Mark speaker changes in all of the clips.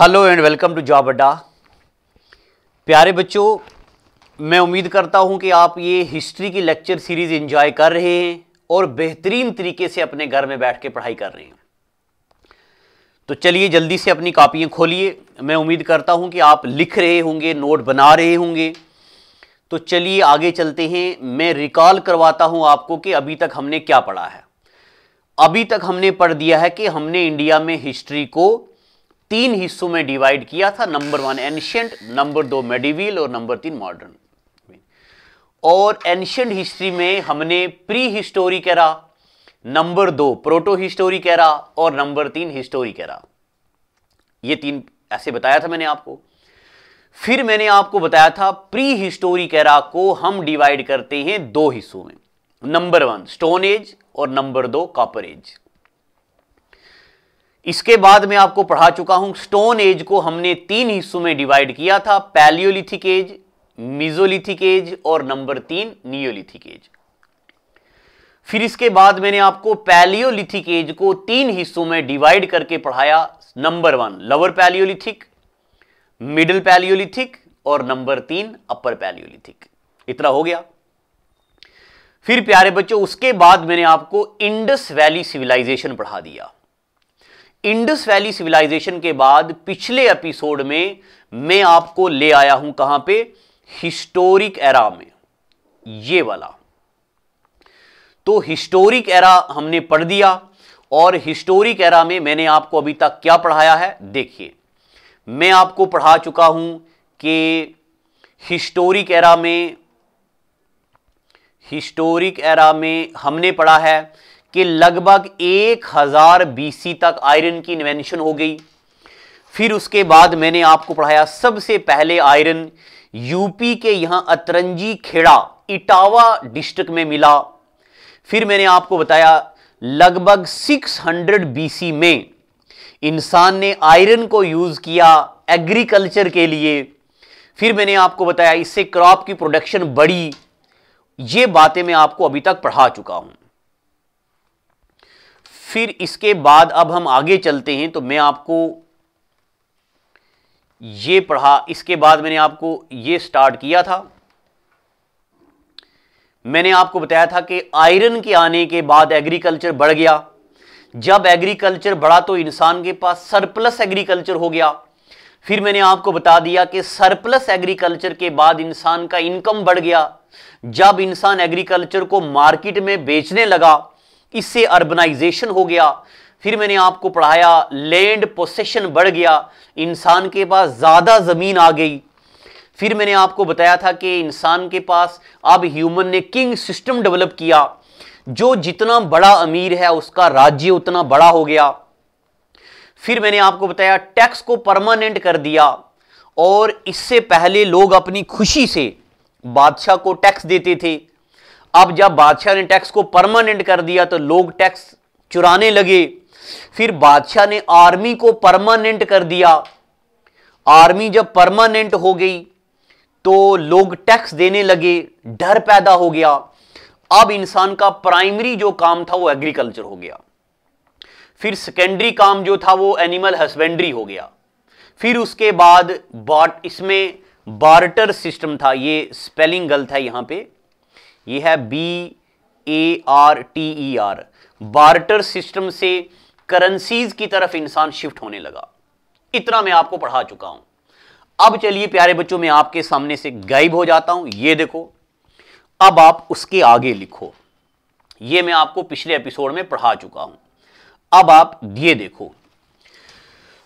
Speaker 1: hello and welcome to Job Adda प्यारे बच्चों मैं उम्मीद करता हूं कि आप ये हिस्ट्री की लेक्चर सीरीज़ एंजॉय कर रहे हैं और बेहतरीन तरीके से अपने घर में बैठ के पढ़ाई कर रहे हैं तो चलिए जल्दी से अपनी कापियाँ खोलिए मैं उम्मीद करता हूं कि आप लिख रहे होंगे नोट बना रहे होंगे तो चलिए आगे चलते हैं मैं रिकॉल करवाता हूँ आपको कि अभी तक हमने क्या पढ़ा है अभी तक हमने पढ़ दिया है कि हमने इंडिया में हिस्ट्री को तीन हिस्सों में डिवाइड किया था नंबर वन एंशियंट नंबर दो मेडिवील और नंबर तीन मॉडर्न और एंशियंट हिस्ट्री में हमने प्री हिस्टोरी रहा नंबर दो प्रोटो हिस्टोरी रहा और नंबर तीन हिस्टोरी रहा ये तीन ऐसे बताया था मैंने आपको फिर मैंने आपको बताया था प्री हिस्टोरी कैरा को हम डिवाइड करते हैं दो हिस्सों में नंबर वन स्टोन एज और नंबर दो कॉपर एज इसके बाद मैं आपको पढ़ा चुका हूं स्टोन एज को हमने तीन हिस्सों में डिवाइड किया था पैलियोलिथिक एज मिजोलिथिक एज और नंबर तीन नियोलिथिक एज फिर इसके बाद मैंने आपको पैलियोलिथिक एज को तीन हिस्सों में डिवाइड करके पढ़ाया number one lower palaeolithic middle palaeolithic और नंबर तीन अपर पैलियोलिथिक इतना हो गया फिर प्यारे बच्चों उसके बाद मैंने आपको इंडस वैली सिविलाइजेशन पढ़ा दिया इंडस वैली सिविलाइजेशन के बाद पिछले एपिसोड में मैं आपको ले आया हूं कहां पे हिस्टोरिक एरा में ये वाला तो हिस्टोरिक एरा हमने पढ़ दिया और हिस्टोरिक एरा में मैंने आपको अभी तक क्या पढ़ाया है देखिए मैं आपको पढ़ा चुका हूं कि हिस्टोरिक एरा में हिस्टोरिक एरा में हमने पढ़ा है कि लगभग एक हजार बीसी तक आयरन की इन्वेंशन हो गई फिर उसके बाद मैंने आपको पढ़ाया सबसे पहले आयरन यूपी के यहां अतरंजी खेड़ा इटावा डिस्ट्रिक्ट में मिला फिर मैंने आपको बताया लगभग 600 बीसी में इंसान ने आयरन को यूज किया एग्रीकल्चर के लिए फिर मैंने आपको बताया इससे क्रॉप की प्रोडक्शन बढ़ी ये बातें मैं आपको अभी तक पढ़ा चुका हूं फिर इसके बाद अब हम आगे चलते हैं तो मैं आपको ये पढ़ा इसके बाद मैंने आपको ये स्टार्ट किया था मैंने आपको बताया था कि आयरन के आने के बाद एग्रीकल्चर बढ़ गया जब एग्रीकल्चर बढ़ा तो इंसान के पास सरप्लस एग्रीकल्चर हो गया फिर मैंने आपको बता दिया कि सरप्लस एग्रीकल्चर के बाद इंसान का इनकम बढ़ गया जब इंसान एग्रीकल्चर को मार्केट में बेचने लगा इससे अर्बनाइजेशन हो गया फिर मैंने आपको पढ़ाया लैंड पोसेशन बढ़ गया इंसान के पास ज़्यादा ज़मीन आ गई फिर मैंने आपको बताया था कि इंसान के पास अब ह्यूमन ने किंग सिस्टम डेवलप किया जो जितना बड़ा अमीर है उसका राज्य उतना बड़ा हो गया फिर मैंने आपको बताया टैक्स को परमानेंट कर दिया और इससे पहले लोग अपनी खुशी से बादशाह को टैक्स देते थे अब जब बादशाह ने टैक्स को परमानेंट कर दिया तो लोग टैक्स चुराने लगे फिर बादशाह ने आर्मी को परमानेंट कर दिया आर्मी जब परमानेंट हो गई तो लोग टैक्स देने लगे डर पैदा हो गया अब इंसान का प्राइमरी जो काम था वो एग्रीकल्चर हो गया फिर सेकेंडरी काम जो था वो एनिमल हस्बेंड्री हो गया फिर उसके बाद बॉट इसमें बार्टर सिस्टम था ये स्पेलिंग गलत है यहां पे ये है B A R T E R barter system से करेंसीज की तरफ इंसान शिफ्ट होने लगा इतना मैं आपको पढ़ा चुका हूं अब चलिए प्यारे बच्चों मैं आपके सामने से गायब हो जाता हूं ये देखो अब आप उसके आगे लिखो ये मैं आपको पिछले एपिसोड में पढ़ा चुका हूं अब आप ये देखो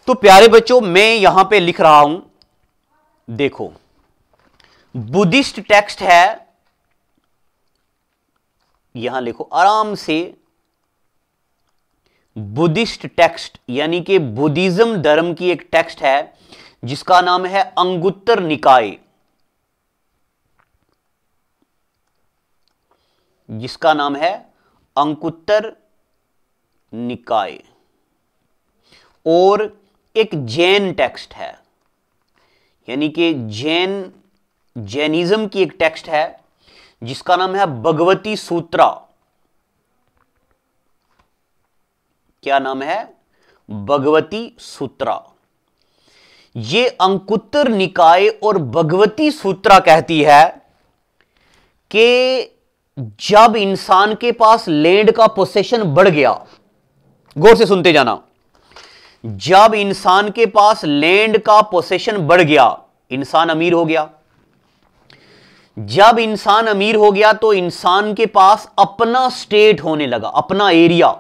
Speaker 1: तो प्यारे बच्चों मैं यहां पे लिख रहा हूं देखो बुद्धिस्ट टेक्स्ट है यहां लिखो आराम से बुद्धिस्ट टेक्स्ट यानी कि बुद्धिज्म धर्म की एक टेक्स्ट है जिसका नाम है अंगुत्तर निकाय जिसका नाम है अंकुत्तर निकाय और एक जैन टेक्स्ट है यानी कि जैन जैनिज्म की एक टेक्स्ट है जिसका नाम है भगवती सूत्रा क्या नाम है भगवती सूत्रा ये अंकुत्तर निकाय और भगवती सूत्रा कहती है कि जब इंसान के पास लैंड का पोसेशन बढ़ गया गौर से सुनते जाना जब इंसान के पास लैंड का पोसेशन बढ़ गया इंसान अमीर हो गया जब इंसान अमीर हो गया तो इंसान के पास अपना स्टेट होने लगा अपना एरिया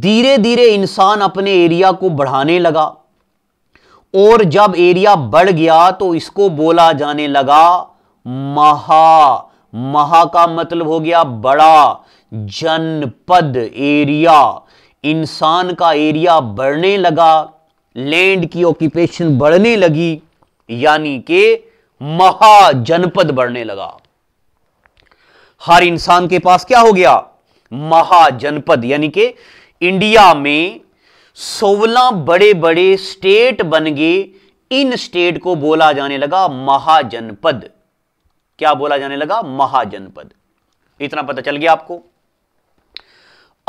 Speaker 1: धीरे धीरे इंसान अपने एरिया को बढ़ाने लगा और जब एरिया बढ़ गया तो इसको बोला जाने लगा महा महा का मतलब हो गया बड़ा जनपद एरिया इंसान का एरिया बढ़ने लगा लैंड की ऑक्यूपेशन बढ़ने लगी यानी कि महाजनपद बढ़ने लगा हर इंसान के पास क्या हो गया महाजनपद यानी कि इंडिया में सोलह बड़े बड़े स्टेट बन गए इन स्टेट को बोला जाने लगा महाजनपद क्या बोला जाने लगा महाजनपद इतना पता चल गया आपको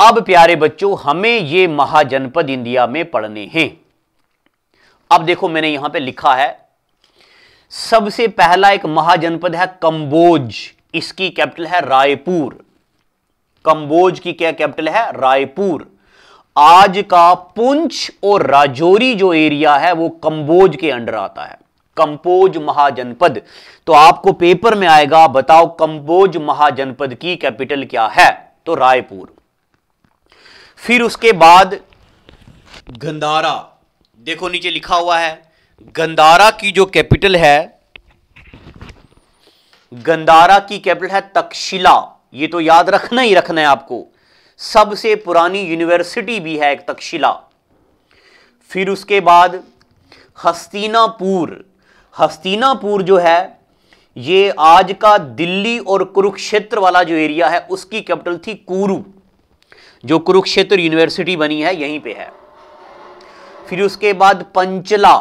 Speaker 1: अब प्यारे बच्चों हमें ये महाजनपद इंडिया में पढ़ने हैं अब देखो मैंने यहां पे लिखा है सबसे पहला एक महाजनपद है कंबोज इसकी कैपिटल है रायपुर कंबोज की क्या कैपिटल है रायपुर आज का पुंछ और राजौरी जो एरिया है वो कंबोज के अंडर आता है कंबोज महाजनपद तो आपको पेपर में आएगा बताओ कंबोज महाजनपद की कैपिटल क्या है तो रायपुर फिर उसके बाद गंदारा देखो नीचे लिखा हुआ है गंदारा की जो कैपिटल है गंदारा की कैपिटल है तक्षशिला ये तो याद रखना ही रखना है आपको सबसे पुरानी यूनिवर्सिटी भी है एक तक्षशिला फिर उसके बाद हस्तिनापुर हस्तिनापुर जो है ये आज का दिल्ली और कुरुक्षेत्र वाला जो एरिया है उसकी कैपिटल थी कुरु जो कुरुक्षेत्र यूनिवर्सिटी बनी है यहीं पे है फिर उसके बाद पंचला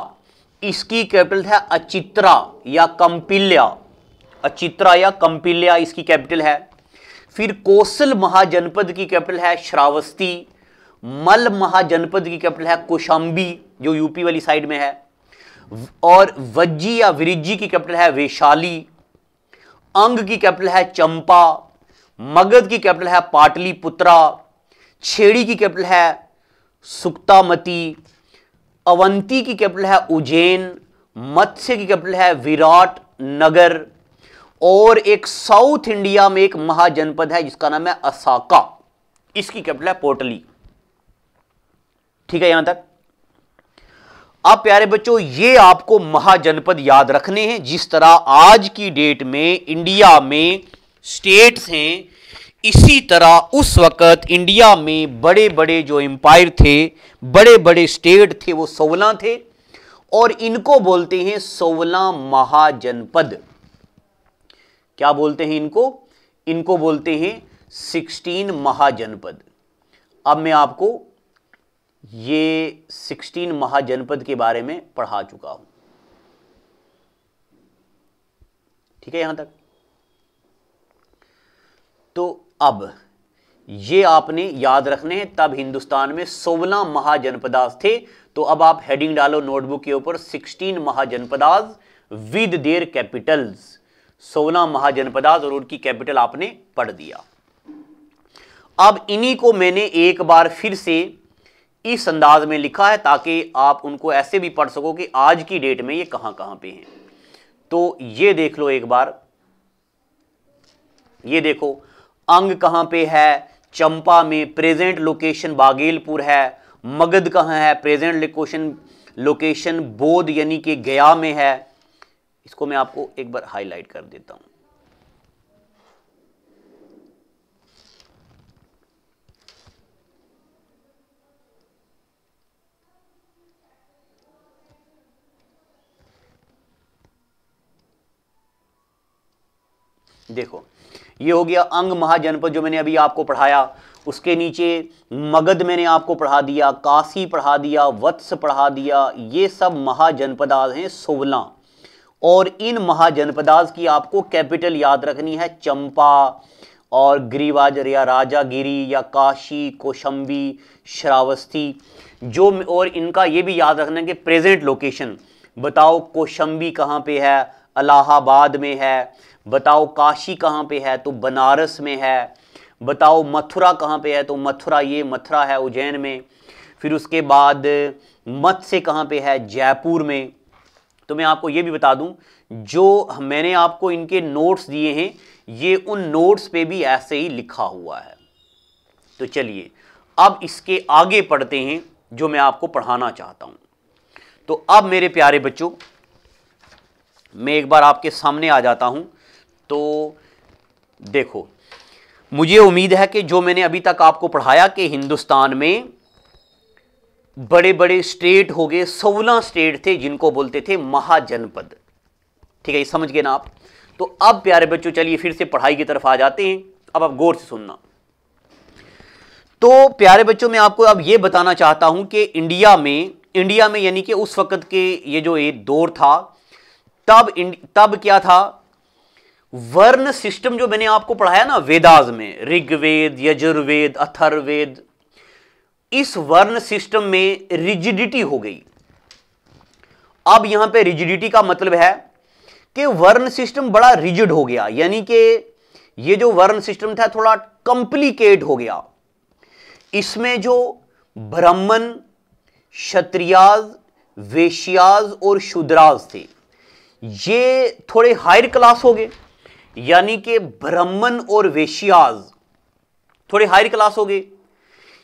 Speaker 1: इसकी कैपिटल है अचित्रा या कंपिल्या अचित्रा या कंपिल्या इसकी कैपिटल है फिर कोसल महाजनपद की कैपिटल है श्रावस्ती मल महाजनपद की कैपिटल है कोशाम्बी जो यूपी वाली साइड में है और वज्जी या विरिज्जी की कैपिटल है वैशाली अंग की कैपिटल है चंपा मगध की कैपिटल है पाटलीपुत्रा छेड़ी की कैपिटल है सुक्तामती अवंती की कैपिटल है उज्जैन मत्स्य की कैपिटल है विराट नगर और एक साउथ इंडिया में एक महाजनपद है जिसका नाम है असाका इसकी कैपिटल है पोर्टली ठीक है यहां तक अब प्यारे बच्चों ये आपको महाजनपद याद रखने हैं जिस तरह आज की डेट में इंडिया में स्टेट्स हैं इसी तरह उस वक़्त इंडिया में बड़े बड़े जो एम्पायर थे बड़े बड़े स्टेट थे वो सोलह थे और इनको बोलते हैं सोलह महाजनपद क्या बोलते हैं इनको इनको बोलते हैं सिक्सटीन महाजनपद अब मैं आपको ये सिक्सटीन महाजनपद के बारे में पढ़ा चुका हूं ठीक है यहां तक तो अब ये आपने याद रखने हैं तब हिंदुस्तान में सोलह महाजनपदास थे तो अब आप हेडिंग डालो नोटबुक के ऊपर sixteen mahajanapadas with their capitals सोलह महाजनपदास और उनकी कैपिटल आपने पढ़ दिया अब इन्हीं को मैंने एक बार फिर से इस अंदाज में लिखा है ताकि आप उनको ऐसे भी पढ़ सको कि आज की डेट में ये कहां कहां पे हैं तो ये देख लो एक बार ये देखो अंग कहाँ पे है चंपा में प्रेजेंट लोकेशन बागेलपुर है मगध कहाँ है प्रेजेंट लोकेशन लोकेशन बोध यानी कि गया में है इसको मैं आपको एक बार हाईलाइट कर देता हूं देखो ये हो गया अंग महाजनपद जो मैंने अभी आपको पढ़ाया उसके नीचे मगध मैंने आपको पढ़ा दिया काशी पढ़ा दिया वत्स पढ़ा दिया ये सब महाजनपदाज हैं सोलह और इन महाजनपदाज की आपको कैपिटल याद रखनी है चंपा और गिरिवाजर या राजागिरी या काशी कोशंबी श्रावस्ती जो और इनका ये भी याद रखना कि प्रेजेंट लोकेशन बताओ कोशंबी कहाँ पे है अलाहाबाद में है बताओ काशी कहाँ पे है तो बनारस में है बताओ मथुरा कहाँ पे है तो मथुरा ये मथुरा है उज्जैन में फिर उसके बाद मत्स्य कहाँ पे है जयपुर में तो मैं आपको ये भी बता दूं जो मैंने आपको इनके नोट्स दिए हैं ये उन नोट्स पे भी ऐसे ही लिखा हुआ है तो चलिए अब इसके आगे पढ़ते हैं जो मैं आपको पढ़ाना चाहता हूँ तो अब मेरे प्यारे बच्चों मैं एक बार आपके सामने आ जाता हूँ तो देखो मुझे उम्मीद है कि जो मैंने अभी तक आपको पढ़ाया कि हिंदुस्तान में बड़े बड़े स्टेट हो गए सोलह स्टेट थे जिनको बोलते थे महाजनपद ठीक है ये समझ गए ना आप तो अब प्यारे बच्चों चलिए फिर से पढ़ाई की तरफ आ जाते हैं अब आप गौर से सुनना तो प्यारे बच्चों मैं आपको अब ये बताना चाहता हूं कि इंडिया में इंडिया में यानी कि उस वक्त के ये जो ये दौर था तब तब क्या था वर्ण सिस्टम जो मैंने आपको पढ़ाया ना वेदाज में ऋग्वेद यजुर्वेद अथर्वेद इस वर्ण सिस्टम में रिजिडिटी हो गई अब यहां पे रिजिडिटी का मतलब है कि वर्ण सिस्टम बड़ा रिजिड हो गया यानी कि ये जो वर्ण सिस्टम था थोड़ा कंप्लीकेट हो गया इसमें जो ब्राह्मण क्षत्रियाज वेश्याज और शूद्राज थे ये थोड़े हायर क्लास हो गए यानी कि ब्राह्मण और वेशियाज थोड़े हायर क्लास हो गए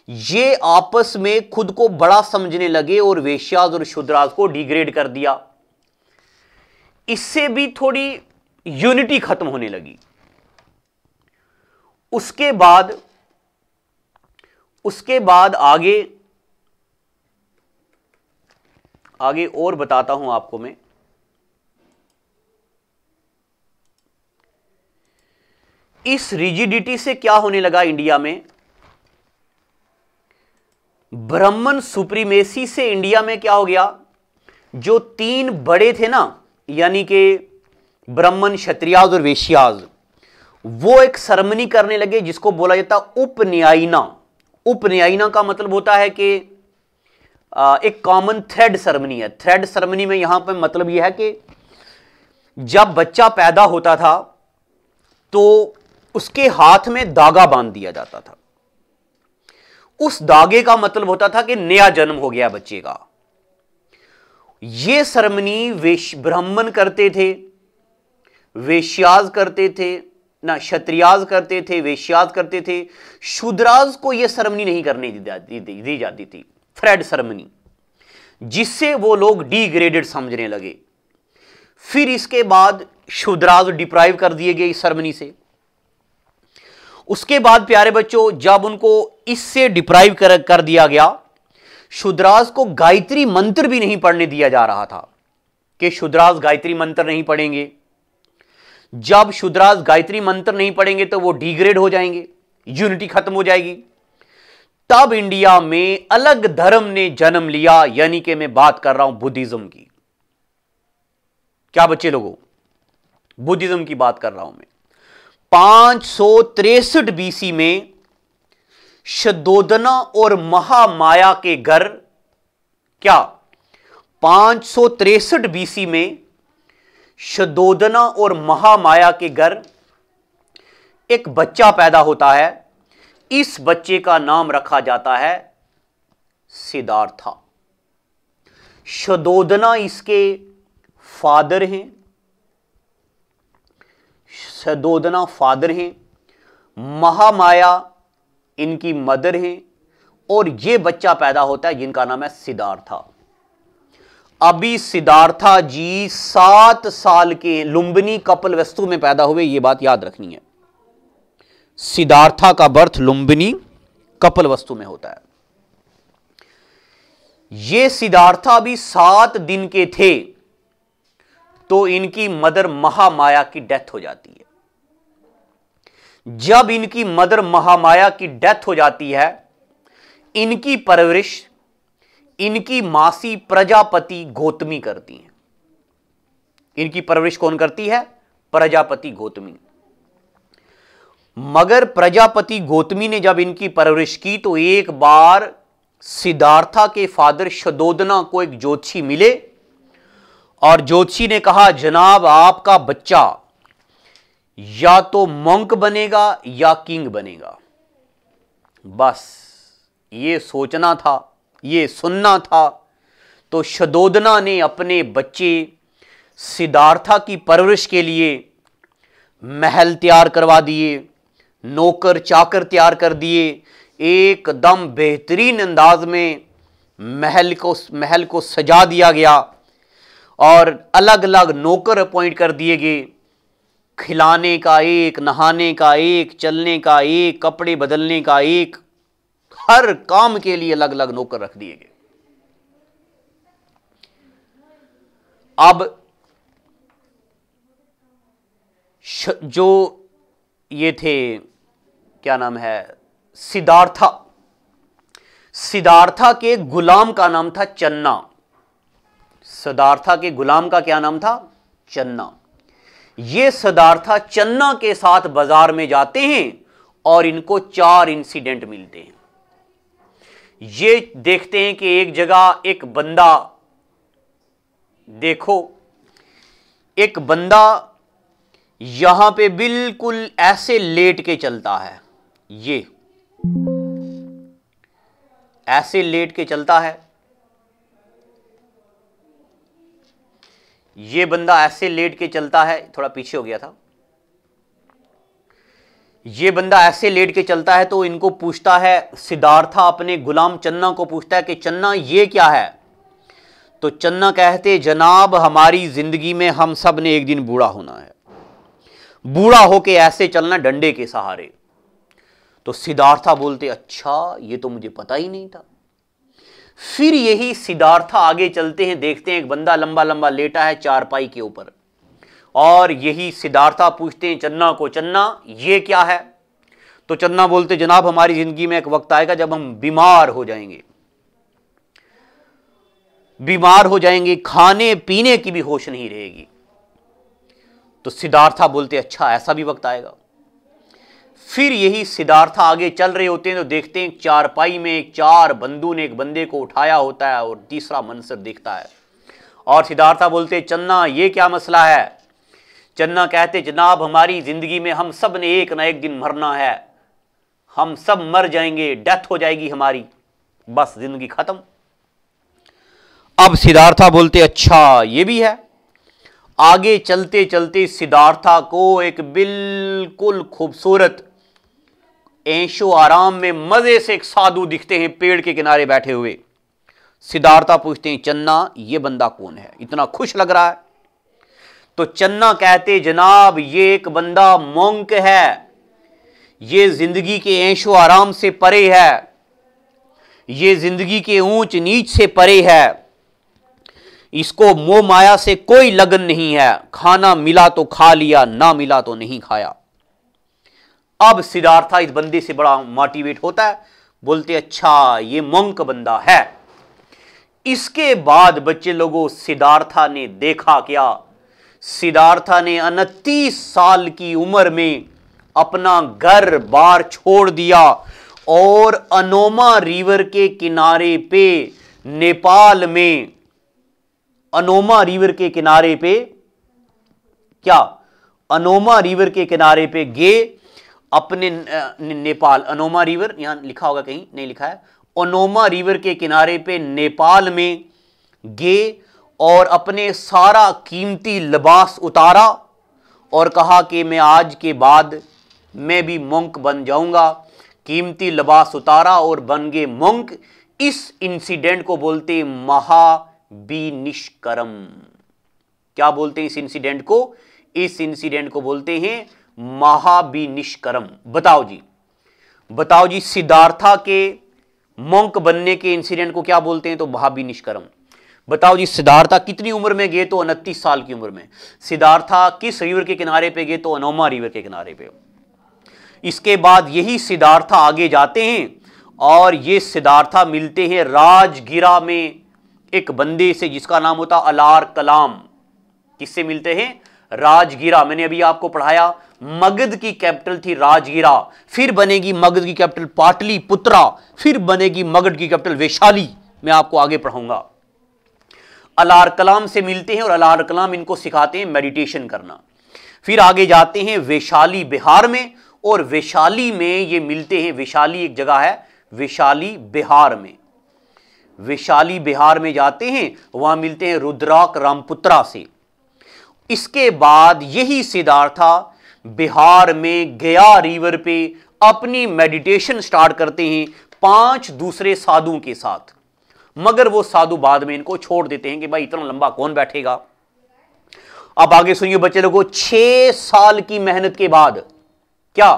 Speaker 1: ये आपस में खुद को बड़ा समझने लगे और वेशियाज और शुद्राज को डिग्रेड कर दिया इससे भी थोड़ी यूनिटी खत्म होने लगी उसके बाद उसके बाद आगे आगे और बताता हूं आपको मैं इस रिजिडिटी से क्या होने लगा इंडिया में ब्राह्मण सुप्रीमेसी से इंडिया में क्या हो गया जो तीन बड़े थे ना यानी कि ब्राह्मण क्षत्रियाज और वेश्याज वो एक सरमनी करने लगे जिसको बोला जाता उपन्यायिना उपन्यायिना का मतलब होता है कि एक कॉमन थ्रेड सरमनी है थ्रेड सरमनी में यहां पर मतलब यह है कि जब बच्चा पैदा होता था तो उसके हाथ में दागा बांध दिया जाता था उस दागे का मतलब होता था कि नया जन्म हो गया बच्चे का यह सरमनी वेश ब्राह्मण करते थे वेश्याज करते थे ना क्षत्रियाज करते थे वेश्याज करते थे शुद्राज को यह सरमनी नहीं करने दी जाती दी जाती थी फ्रेड सरमनी जिससे वो लोग डिग्रेडेड समझने लगे फिर इसके बाद शुद्राज डिप्राइव कर दिए गए इस सरमनी से उसके बाद प्यारे बच्चों जब उनको इससे डिप्राइव कर, कर दिया गया शुद्राज को गायत्री मंत्र भी नहीं पढ़ने दिया जा रहा था कि शुद्राज गायत्री मंत्र नहीं पढ़ेंगे जब शुद्राज गायत्री मंत्र नहीं पढ़ेंगे तो वो डिग्रेड हो जाएंगे यूनिटी खत्म हो जाएगी तब इंडिया में अलग धर्म ने जन्म लिया यानी कि मैं बात कर रहा हूं बुद्धिज्म की क्या बच्चे लोगों बुद्धिज्म की बात कर रहा हूं मैं पांच सौ तिरसठ बीसी में शदोदना और महामाया के घर क्या पांच सौ तिरसठ बीसी में शदोदना और महामाया के घर एक बच्चा पैदा होता है इस बच्चे का नाम रखा जाता है सिद्धार्था शदोदना इसके फादर हैं सदोदना फादर हैं महामाया इनकी मदर हैं और ये बच्चा पैदा होता है जिनका नाम है सिद्धार्था अभी सिद्धार्था जी सात साल के लुम्बिनी कपल वस्तु में पैदा हुए ये बात याद रखनी है सिद्धार्था का बर्थ लुम्बिनी कपल वस्तु में होता है ये सिद्धार्था भी सात दिन के थे तो इनकी मदर महामाया की डेथ हो जाती है जब इनकी मदर महामाया की डेथ हो जाती है इनकी परवरिश इनकी मासी प्रजापति गोतमी करती हैं इनकी परवरिश कौन करती है प्रजापति गोतमी मगर प्रजापति गोतमी ने जब इनकी परवरिश की तो एक बार सिद्धार्था के फादर शदोदना को एक ज्योतिषी मिले और ज्योतिषी ने कहा जनाब आपका बच्चा या तो मंक बनेगा या किंग बनेगा बस ये सोचना था ये सुनना था तो शदोदना ने अपने बच्चे सिद्धार्था की परवरिश के लिए महल तैयार करवा दिए नौकर चाकर तैयार कर दिए एकदम बेहतरीन अंदाज में महल को महल को सजा दिया गया और अलग अलग नौकर अपॉइंट कर दिए गए खिलाने का एक नहाने का एक चलने का एक कपड़े बदलने का एक हर काम के लिए अलग अलग नौकर रख दिए गए अब जो ये थे क्या नाम है सिद्धार्था सिद्धार्था के गुलाम का नाम था चन्ना सदार्था के गुलाम का क्या नाम था चन्ना ये सदार्था चन्ना के साथ बाजार में जाते हैं और इनको चार इंसिडेंट मिलते हैं ये देखते हैं कि एक जगह एक बंदा देखो एक बंदा यहां पे बिल्कुल ऐसे लेट के चलता है ये ऐसे लेट के चलता है ये बंदा ऐसे लेट के चलता है थोड़ा पीछे हो गया था ये बंदा ऐसे लेट के चलता है तो इनको पूछता है सिद्धार्था अपने गुलाम चन्ना को पूछता है कि चन्ना ये क्या है तो चन्ना कहते जनाब हमारी जिंदगी में हम सब ने एक दिन बूढ़ा होना है बूढ़ा होके ऐसे चलना डंडे के सहारे तो सिद्धार्था बोलते अच्छा ये तो मुझे पता ही नहीं था फिर यही सिद्धार्था आगे चलते हैं देखते हैं एक बंदा लंबा लंबा लेटा है चारपाई के ऊपर और यही सिद्धार्था पूछते हैं चन्ना को चन्ना ये क्या है तो चन्ना बोलते जनाब हमारी जिंदगी में एक वक्त आएगा जब हम बीमार हो जाएंगे बीमार हो जाएंगे खाने पीने की भी होश नहीं रहेगी तो सिद्धार्था बोलते अच्छा ऐसा भी वक्त आएगा फिर यही सिद्धार्था आगे चल रहे होते हैं तो देखते हैं चारपाई में चार बंदू ने एक बंदे को उठाया होता है और तीसरा मंसर दिखता है और सिद्धार्था बोलते चन्ना ये क्या मसला है चन्ना कहते जनाब हमारी ज़िंदगी में हम सब ने एक ना एक दिन मरना है हम सब मर जाएंगे डेथ हो जाएगी हमारी बस ज़िंदगी ख़त्म अब सिद्धार्था बोलते अच्छा ये भी है आगे चलते चलते सिद्धार्था को एक बिल्कुल खूबसूरत ऐशो आराम में मज़े से एक साधु दिखते हैं पेड़ के किनारे बैठे हुए सिद्धार्था पूछते हैं चन्ना ये बंदा कौन है इतना खुश लग रहा है तो चन्ना कहते जनाब ये एक बंदा मोंक है ये जिंदगी के ऐशो आराम से परे है ये जिंदगी के ऊंच नीच से परे है इसको मोह माया से कोई लगन नहीं है खाना मिला तो खा लिया ना मिला तो नहीं खाया अब सिद्धार्था इस बंदे से बड़ा मोटिवेट होता है बोलते अच्छा ये मंक बंदा है इसके बाद बच्चे लोगों सिद्धार्था ने देखा क्या सिद्धार्था ने उनतीस साल की उम्र में अपना घर बार छोड़ दिया और अनोमा रिवर के किनारे पे नेपाल में अनोमा रिवर के किनारे पे क्या अनोमा रिवर के किनारे पे गे अपने नेपाल अनोमा रिवर यहां लिखा होगा कहीं नहीं लिखा है अनोमा रिवर के किनारे पे नेपाल में गए और अपने सारा कीमती लिबास उतारा और कहा कि मैं आज के बाद मैं भी मोंक बन जाऊंगा कीमती लिबास उतारा और बन गए मोंक इस इंसिडेंट को बोलते महाविनिष्करम क्या बोलते हैं इस इंसिडेंट को इस इंसिडेंट को बोलते हैं महाभिनिष्कर्म बताओ जी बताओ जी सिद्धार्था के मोंक बनने के इंसिडेंट को क्या बोलते हैं तो महाभिनिष्कर्म बताओ जी सिद्धार्था कितनी उम्र में गए तो उनतीस साल की उम्र में सिद्धार्था किस रिवर के किनारे पे गए तो अनोमा रिवर के किनारे पे इसके बाद यही सिद्धार्था आगे जाते हैं और ये सिद्धार्था मिलते हैं राजगिरा में एक बंदे से जिसका नाम होता अलार कलाम किससे मिलते हैं राजगिरा मैंने अभी आपको पढ़ाया मगध की कैपिटल थी राजगिरा फिर बनेगी मगध की कैपिटल पाटली पुत्रा फिर बनेगी मगध की कैपिटल वैशाली मैं आपको आगे पढ़ाऊंगा अलार कलाम से मिलते हैं और अलार कलाम इनको सिखाते हैं मेडिटेशन करना फिर आगे जाते हैं वैशाली बिहार में और वैशाली में ये मिलते हैं वैशाली एक जगह है वैशाली बिहार में वैशाली बिहार में जाते हैं वहां मिलते हैं रुद्राक रामपुत्रा से इसके बाद यही सिद्धार्था बिहार में गया रिवर पे अपनी मेडिटेशन स्टार्ट करते हैं पांच दूसरे साधुओं के साथ मगर वो साधु बाद में इनको छोड़ देते हैं कि भाई इतना लंबा कौन बैठेगा अब आगे सुनिए बच्चे लोगों छह साल की मेहनत के बाद क्या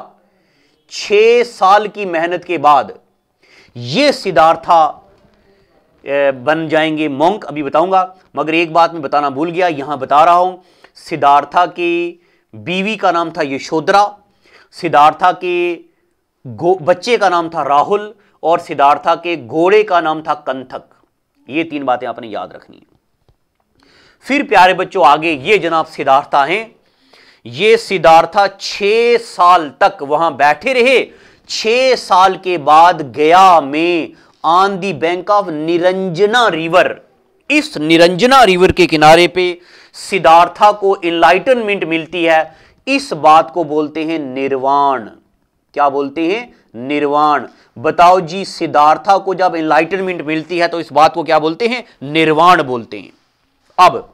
Speaker 1: छह साल की मेहनत के बाद ये सिद्धार्था बन जाएंगे मोंक अभी बताऊंगा मगर एक बात मैं बताना भूल गया यहां बता रहा हूं सिद्धार्था की बीवी का नाम था यशोधरा सिद्धार्था के बच्चे का नाम था राहुल और सिद्धार्था के घोड़े का नाम था कंथक ये तीन बातें आपने याद रखनी है फिर प्यारे बच्चों आगे ये जनाब सिद्धार्था हैं ये सिद्धार्था छः साल तक वहां बैठे रहे छः साल के बाद गया में on the bank of Niranjana river इस निरंजना रिवर के किनारे पे सिद्धार्था को इनलाइटनमेंट मिलती है इस बात को बोलते हैं निर्वाण क्या बोलते हैं निर्वाण बताओ जी सिद्धार्था को जब इनलाइटनमेंट मिलती है तो इस बात को क्या बोलते हैं निर्वाण बोलते हैं अब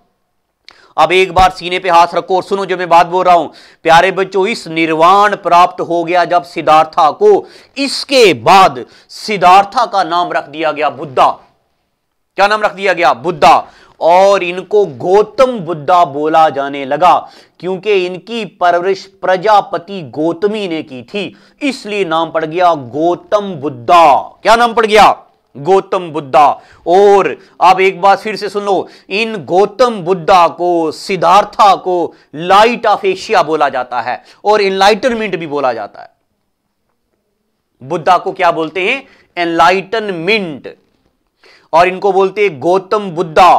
Speaker 1: अब एक बार सीने पे हाथ रखो और सुनो जो मैं बात बोल रहा हूं प्यारे बच्चों इस निर्वाण प्राप्त हो गया जब सिद्धार्था को इसके बाद सिद्धार्था का नाम रख दिया गया बुद्धा क्या नाम रख दिया गया बुद्धा और इनको गौतम बुद्धा बोला जाने लगा क्योंकि इनकी परवरिश प्रजापति गौतमी ने की थी इसलिए नाम पड़ गया गौतम बुद्धा क्या नाम पड़ गया गौतम बुद्धा और आप एक बार फिर से सुन लो इन गौतम बुद्धा को सिद्धार्था को लाइट ऑफ एशिया बोला जाता है और इनलाइटनमेंट भी बोला जाता है बुद्धा को क्या बोलते हैं एनलाइटनमेंट और इनको बोलते हैं गौतम बुद्धा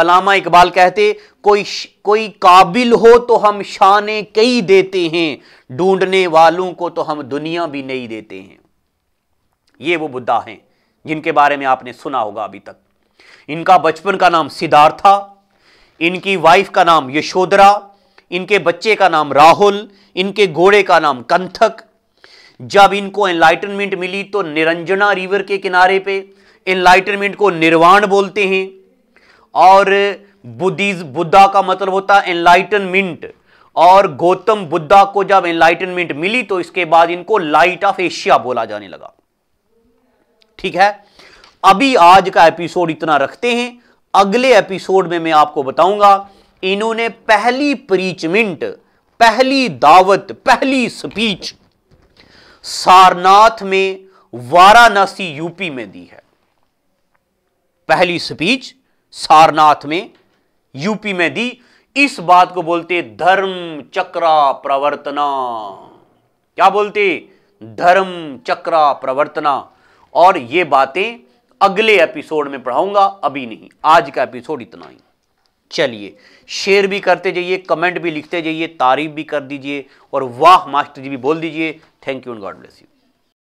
Speaker 1: अलामा इकबाल कहते कोई कोई काबिल हो तो हम शान कई देते हैं ढूंढने वालों को तो हम दुनिया भी नहीं देते हैं ये वो बुद्धा हैं जिनके बारे में आपने सुना होगा अभी तक इनका बचपन का नाम सिद्धार्था इनकी वाइफ का नाम यशोधरा इनके बच्चे का नाम राहुल इनके घोड़े का नाम कंथक जब इनको एनलाइटनमेंट मिली तो निरंजना रिवर के किनारे पे एनलाइटनमेंट को निर्वाण बोलते हैं और बुद्धिज बुद्धा का मतलब होता है एनलाइटनमेंट और गौतम बुद्धा को जब एनलाइटनमेंट मिली तो इसके बाद इनको लाइट ऑफ एशिया बोला जाने लगा ठीक है अभी आज का एपिसोड इतना रखते हैं अगले एपिसोड में मैं आपको बताऊंगा इन्होंने पहली प्रीचमेंट पहली दावत पहली स्पीच सारनाथ में वाराणसी यूपी में दी है पहली स्पीच सारनाथ में यूपी में दी इस बात को बोलते धर्म चक्रा प्रवर्तना क्या बोलते धर्म चक्रा प्रवर्तना और ये बातें अगले एपिसोड में पढ़ाऊंगा अभी नहीं आज का एपिसोड इतना ही चलिए शेयर भी करते जाइए कमेंट भी लिखते जाइए तारीफ भी कर दीजिए और वाह मास्टर जी भी बोल दीजिए thank you and God bless you